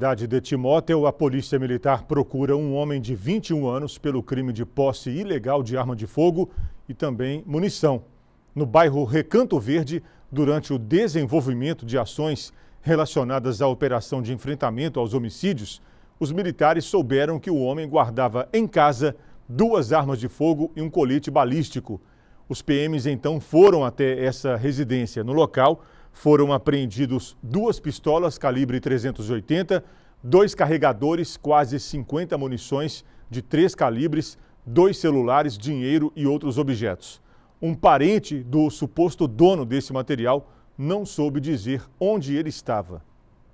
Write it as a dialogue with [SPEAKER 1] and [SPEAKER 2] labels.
[SPEAKER 1] Na cidade de Timóteo, a polícia militar procura um homem de 21 anos pelo crime de posse ilegal de arma de fogo e também munição. No bairro Recanto Verde, durante o desenvolvimento de ações relacionadas à operação de enfrentamento aos homicídios, os militares souberam que o homem guardava em casa duas armas de fogo e um colete balístico. Os PMs então foram até essa residência. No local, foram apreendidos duas pistolas calibre 380, dois carregadores, quase 50 munições de três calibres, dois celulares, dinheiro e outros objetos. Um parente do suposto dono desse material não soube dizer onde ele estava.